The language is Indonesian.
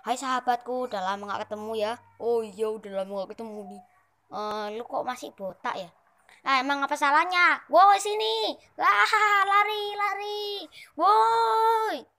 Hai sahabatku, udah lama gak ketemu ya. Oh iya, udah lama gak ketemu nih. Uh, lu kok masih botak ya? Nah, emang apa salahnya? Woi sini. lah lari, lari. Woi.